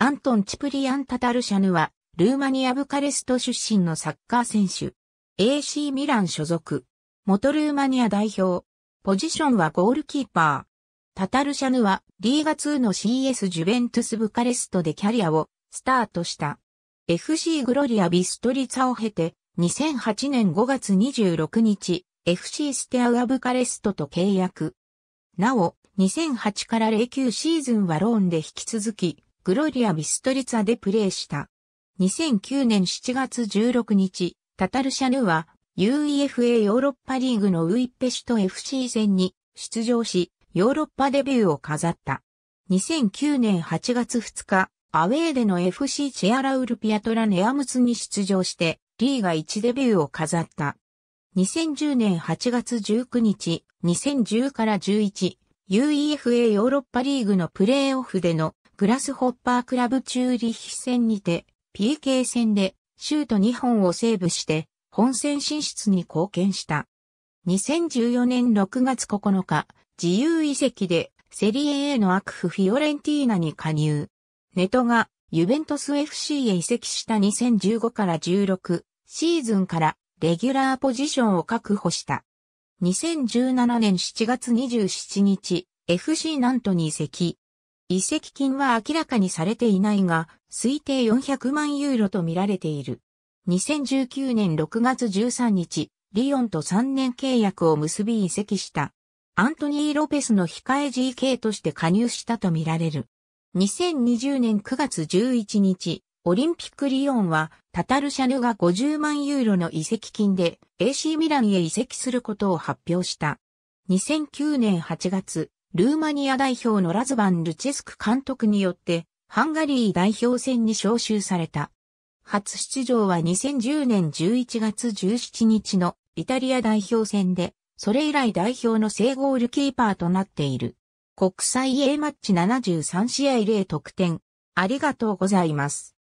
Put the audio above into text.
アントン・チプリアン・タタルシャヌは、ルーマニア・ブカレスト出身のサッカー選手。AC ミラン所属。元ルーマニア代表。ポジションはゴールキーパー。タタルシャヌは、リーガ2の CS ジュベントス・ブカレストでキャリアをスタートした。FC グロリア・ビストリツァを経て、2008年5月26日、FC ステアウア・ブカレストと契約。なお、2008から09シーズンはローンで引き続き、グロリア・ビストリツァでプレーした。2009年7月16日、タタルシャヌは UEFA ヨーロッパリーグのウィッペシュと FC 戦に出場し、ヨーロッパデビューを飾った。2009年8月2日、アウェーでの FC チェアラウルピアトラネアムツに出場して、リーガ1デビューを飾った。2010年8月19日、2010から11、UEFA ヨーロッパリーグのプレーオフでのグラスホッパークラブチューリッヒ戦にて、PK 戦でシュート2本をセーブして、本戦進出に貢献した。2014年6月9日、自由移籍でセリエ A のアクフフィオレンティーナに加入。ネトがユベントス FC へ移籍した2015から16シーズンからレギュラーポジションを確保した。2017年7月27日、FC ナントに移籍。遺跡金は明らかにされていないが、推定400万ユーロと見られている。2019年6月13日、リオンと3年契約を結び移籍した。アントニー・ロペスの控え GK として加入したとみられる。2020年9月11日、オリンピックリオンは、タタルシャヌが50万ユーロの移籍金で AC ミランへ移籍することを発表した。2009年8月、ルーマニア代表のラズバン・ルチェスク監督によって、ハンガリー代表戦に招集された。初出場は2010年11月17日のイタリア代表戦で、それ以来代表の正ゴールキーパーとなっている。国際 A マッチ73試合0得点。ありがとうございます。